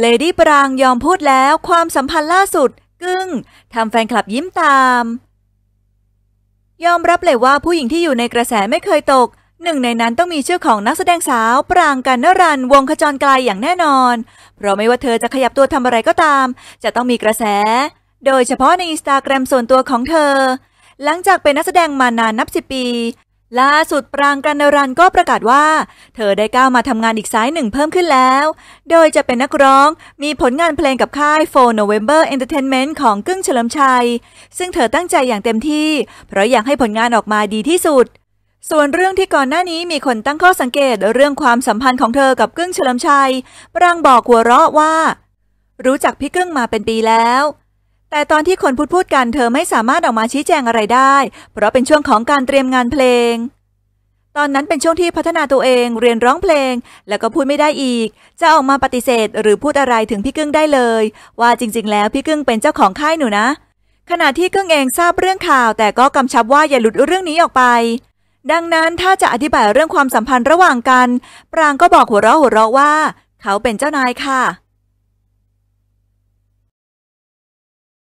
เลดี้ปรางยอมพูดแล้วความสัมพันธ์ล่าสุด กึ้งทำแฟนคลับยิ้มตาม ยอมรับเลยว่าผู้หญิงที่อยู่ในกระแสไม่เคยตก หนึ่งในนั้นต้องมีชื่อของนักแสดงสาว ปรางกันนรัน วงขจรไกลอย่างแน่นอน เพราะไม่ว่าเธอจะขยับตัวทำอะไรก็ตาม จะต้องมีกระแส โดยเฉพาะในอินสตาแกรมส่วนตัวของเธอ หลังจากเป็นนักแสดงมานานนับสิบปีล่าสุดปรางกันดารันก็ประกาศว่า เธอได้ก้าวมาทำงานอีกสายหนึ่งเพิ่มขึ้นแล้ว โดยจะเป็นนักร้องมีผลงานเพลงกับค่าย 4 November Entertainment ของกึ้งเฉลิมชัย ซึ่งเธอตั้งใจอย่างเต็มที่ เพราะอยากให้ผลงานออกมาดีที่สุด ส่วนเรื่องที่ก่อนหน้านี้มีคนตั้งข้อสังเกต เรื่องความสัมพันธ์ของเธอกับกึ้งเฉลิมชัย ปรางบอกหัวเราะว่า รู้จักพี่กึ้งมาเป็นปีแล้วแต่ตอนที่คนพูดพูดกันเธอไม่สามารถออกมาชี้แจงอะไรได้ เพราะเป็นช่วงของการเตรียมงานเพลง ตอนนั้นเป็นช่วงที่พัฒนาตัวเองเรียนร้องเพลง แล้วก็พูดไม่ได้อีก จะออกมาปฏิเสธ หรือพูดอะไรถึงพี่กึ้งได้เลย ว่าจริงๆแล้วพี่กึ้งเป็นเจ้าของค่ายหนูนะ ขณะที่กึ้งเองทราบเรื่องข่าว แต่ก็กำชับว่าอย่าหลุดเรื่องนี้ออกไป ดังนั้นถ้าจะอธิบายเรื่องความสัมพันธ์ระหว่างกันปรางก็บอกหัวเราะหัวเราะว่า เขาเป็นเจ้านายค่ะ